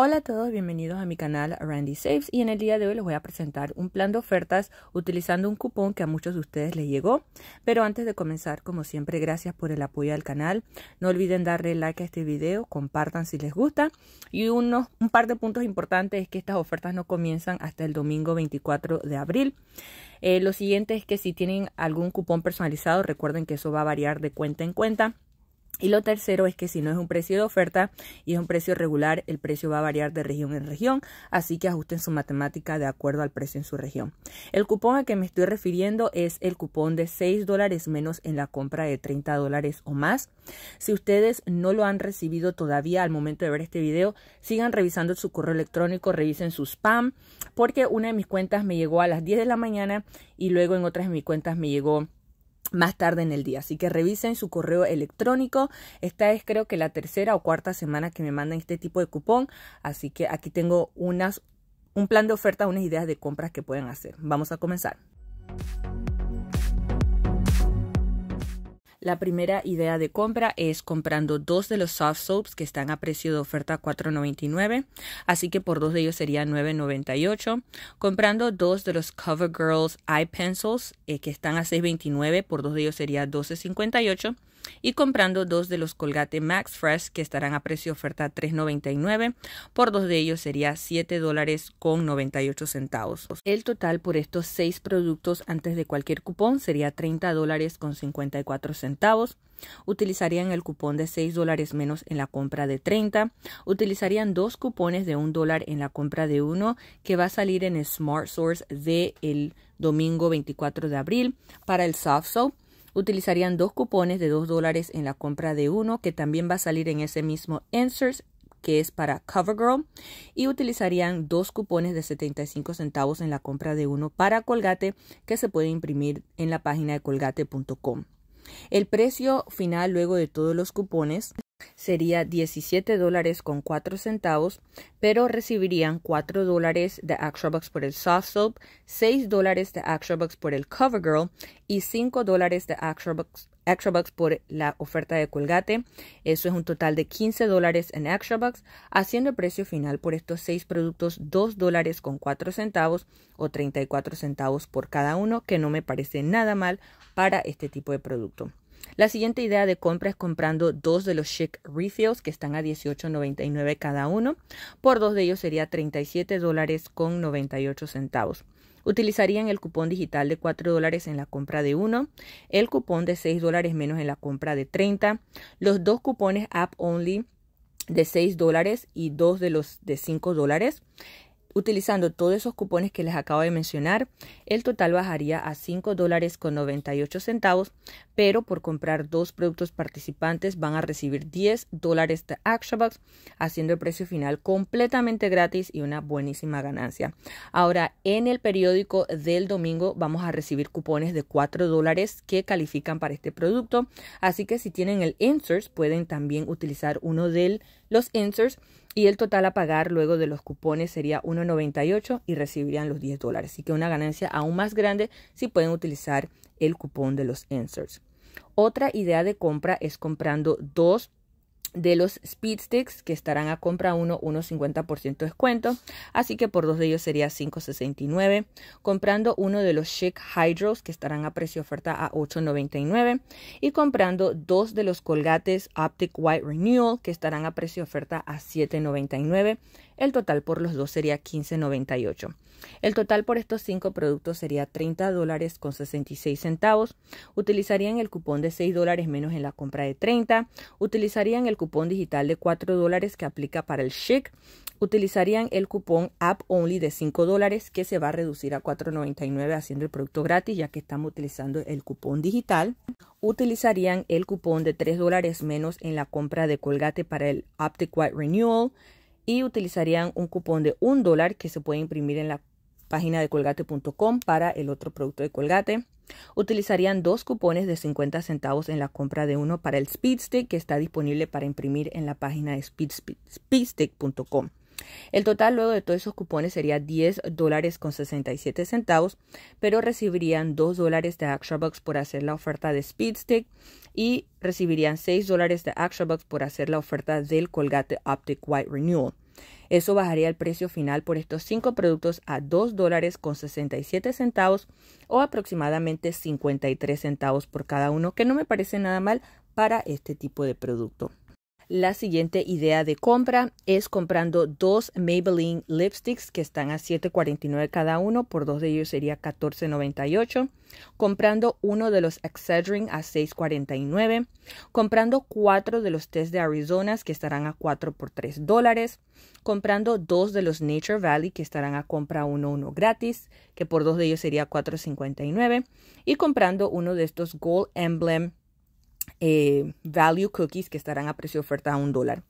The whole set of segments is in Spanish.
Hola a todos, bienvenidos a mi canal Randy Saves y en el día de hoy les voy a presentar un plan de ofertas utilizando un cupón que a muchos de ustedes les llegó. Pero antes de comenzar, como siempre, gracias por el apoyo al canal. No olviden darle like a este video, compartan si les gusta. Y un par de puntos importantes es que estas ofertas no comienzan hasta el domingo 24 de abril. Eh, lo siguiente es que si tienen algún cupón personalizado, recuerden que eso va a variar de cuenta en cuenta. Y lo tercero es que si no es un precio de oferta y es un precio regular, el precio va a variar de región en región, así que ajusten su matemática de acuerdo al precio en su región. El cupón al que me estoy refiriendo es el cupón de 6 dólares menos en la compra de 30 dólares o más. Si ustedes no lo han recibido todavía al momento de ver este video, sigan revisando su correo electrónico, revisen su spam, porque una de mis cuentas me llegó a las 10 de la mañana y luego en otras de mis cuentas me llegó más tarde en el día. Así que revisen su correo electrónico. Esta es creo que la tercera o cuarta semana que me mandan este tipo de cupón. Así que aquí tengo unas, un plan de oferta, unas ideas de compras que pueden hacer. Vamos a comenzar. La primera idea de compra es comprando dos de los soft soaps que están a precio de oferta 4.99, así que por dos de ellos sería 9.98. Comprando dos de los Cover Girls Eye Pencils eh, que están a 6.29, por dos de ellos sería 12.58 y comprando dos de los Colgate Max Fresh que estarán a precio oferta 3.99. Por dos de ellos sería $7.98. dólares con centavos. El total por estos seis productos antes de cualquier cupón sería 30 dólares con 54 centavos. Utilizarían el cupón de 6 dólares menos en la compra de 30. Utilizarían dos cupones de $1 dólar en la compra de uno que va a salir en Smart Source del domingo 24 de abril para el Soft utilizarían dos cupones de 2 dólares en la compra de uno, que también va a salir en ese mismo Answers que es para CoverGirl y utilizarían dos cupones de 75 centavos en la compra de uno para Colgate que se puede imprimir en la página de colgate.com. El precio final luego de todos los cupones sería 17 dólares con 4 centavos, pero recibirían 4 dólares de Extra Bucks por el Soft Soap, 6 dólares de Extra Bucks por el CoverGirl y 5 dólares de Extra Bucks, por la oferta de Colgate. Eso es un total de 15 dólares en Extra Bucks, haciendo el precio final por estos seis productos 2 dólares con 4 centavos o 34 centavos por cada uno, que no me parece nada mal para este tipo de producto. La siguiente idea de compra es comprando dos de los Chic Refills que están a $18.99 cada uno. Por dos de ellos sería $37.98. dólares con centavos. Utilizarían el cupón digital de $4 dólares en la compra de uno, el cupón de $6 dólares menos en la compra de 30, los dos cupones App Only de 6 dólares y dos de los de 5 dólares. Utilizando todos esos cupones que les acabo de mencionar, el total bajaría a $5.98 dólares con centavos, pero por comprar dos productos participantes van a recibir 10 dólares de Box, haciendo el precio final completamente gratis y una buenísima ganancia. Ahora, en el periódico del domingo vamos a recibir cupones de 4 dólares que califican para este producto, así que si tienen el inserts pueden también utilizar uno de los inserts y el total a pagar luego de los cupones sería 1,98 y recibirían los 10 dólares. Así que una ganancia aún más grande si pueden utilizar el cupón de los inserts. Otra idea de compra es comprando dos de los speed sticks que estarán a compra uno 1.50% de descuento así que por dos de ellos sería 5.69 comprando uno de los chic hydros que estarán a precio oferta a 8.99 y comprando dos de los colgates optic white renewal que estarán a precio oferta a 7.99 el total por los dos sería 15.98. El total por estos cinco productos sería $30.66. dólares con centavos. Utilizarían el cupón de 6 dólares menos en la compra de 30. Utilizarían el cupón digital de 4 dólares que aplica para el Chic. Utilizarían el cupón App Only de 5 dólares que se va a reducir a 4.99 haciendo el producto gratis ya que estamos utilizando el cupón digital. Utilizarían el cupón de 3 dólares menos en la compra de Colgate para el Optic White Renewal y utilizarían un cupón de un dólar que se puede imprimir en la página de colgate.com para el otro producto de colgate. Utilizarían dos cupones de 50 centavos en la compra de uno para el Speedstick que está disponible para imprimir en la página de speedstick.com. El total luego de todos esos cupones sería diez dólares con siete centavos, pero recibirían 2 dólares de ActionBox por hacer la oferta de Speedstick y recibirían 6 dólares de ActionBox por hacer la oferta del Colgate Optic White Renewal. Eso bajaría el precio final por estos 5 productos a dos dólares con siete centavos o aproximadamente tres centavos por cada uno, que no me parece nada mal para este tipo de producto. La siguiente idea de compra es comprando dos Maybelline lipsticks que están a $7.49 cada uno, por dos de ellos sería $14.98. Comprando uno de los Excedrin a $6.49. Comprando cuatro de los test de Arizona que estarán a 4 por 3 dólares. Comprando dos de los Nature Valley que estarán a compra uno uno gratis, que por dos de ellos sería $4.59. Y comprando uno de estos Gold Emblem eh, value cookies que estarán a precio de oferta a un dólar.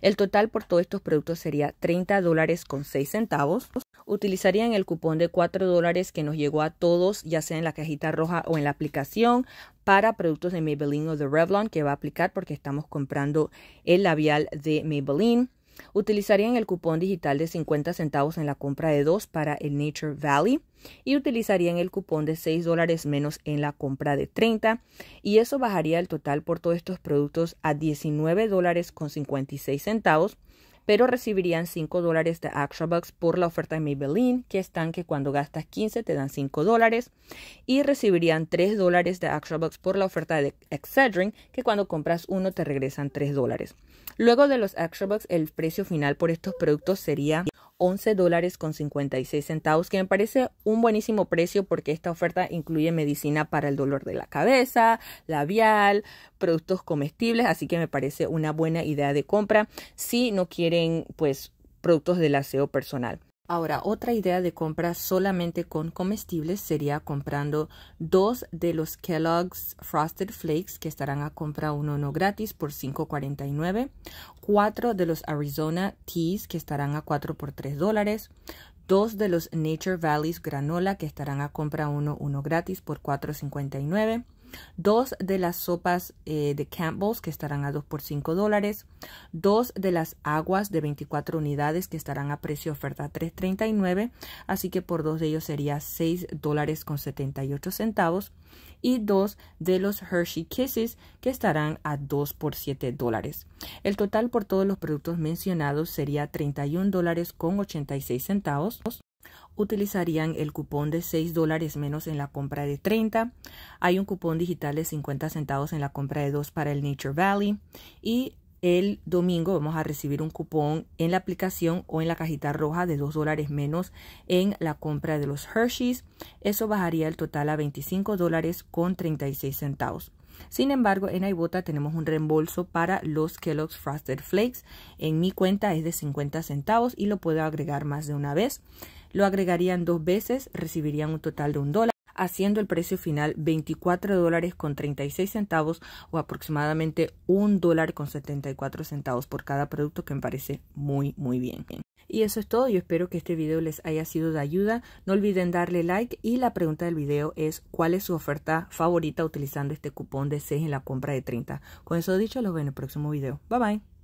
El total por todos estos productos sería 30 dólares con seis centavos. Utilizarían el cupón de 4 dólares que nos llegó a todos, ya sea en la cajita roja o en la aplicación, para productos de Maybelline o de Revlon que va a aplicar porque estamos comprando el labial de Maybelline. Utilizarían el cupón digital de 50 centavos en la compra de dos para el Nature Valley y utilizarían el cupón de 6 dólares menos en la compra de 30 y eso bajaría el total por todos estos productos a 19 dólares con 56 centavos pero recibirían 5 dólares de bucks por la oferta de Maybelline, que están que cuando gastas 15 te dan 5 dólares, y recibirían 3 dólares de bucks por la oferta de Excedrin, que cuando compras uno te regresan 3 dólares. Luego de los bucks, el precio final por estos productos sería 11 dólares con 56 centavos, que me parece un buenísimo precio porque esta oferta incluye medicina para el dolor de la cabeza, labial, productos comestibles, así que me parece una buena idea de compra si no quieren pues productos del aseo personal. Ahora, otra idea de compra solamente con comestibles sería comprando dos de los Kellogg's Frosted Flakes que estarán a compra uno uno gratis por $5.49, cuatro de los Arizona Teas que estarán a 4 por 3 dólares, dos de los Nature Valleys Granola que estarán a compra uno uno gratis por $4.59, dos de las sopas eh, de Campbell's que estarán a 2 por 5 dólares, dos de las aguas de 24 unidades que estarán a precio oferta 3.39, así que por dos de ellos sería 6 dólares con 78 centavos y dos de los Hershey Kisses que estarán a 2 por 7 dólares. El total por todos los productos mencionados sería 31 dólares con 86 centavos utilizarían el cupón de 6 dólares menos en la compra de 30. Hay un cupón digital de 50 centavos en la compra de 2 para el Nature Valley. Y el domingo vamos a recibir un cupón en la aplicación o en la cajita roja de 2 dólares menos en la compra de los Hershey's. Eso bajaría el total a 25 dólares con 36 centavos. Sin embargo, en iBota tenemos un reembolso para los Kellogg's Frosted Flakes. En mi cuenta es de 50 centavos y lo puedo agregar más de una vez lo agregarían dos veces, recibirían un total de un dólar haciendo el precio final 24 dólares con 36 centavos o aproximadamente un dólar con 74 centavos por cada producto que me parece muy muy bien. Y eso es todo, yo espero que este video les haya sido de ayuda, no olviden darle like y la pregunta del video es ¿cuál es su oferta favorita utilizando este cupón de 6 en la compra de 30? Con eso dicho, los veo en el próximo video. Bye bye.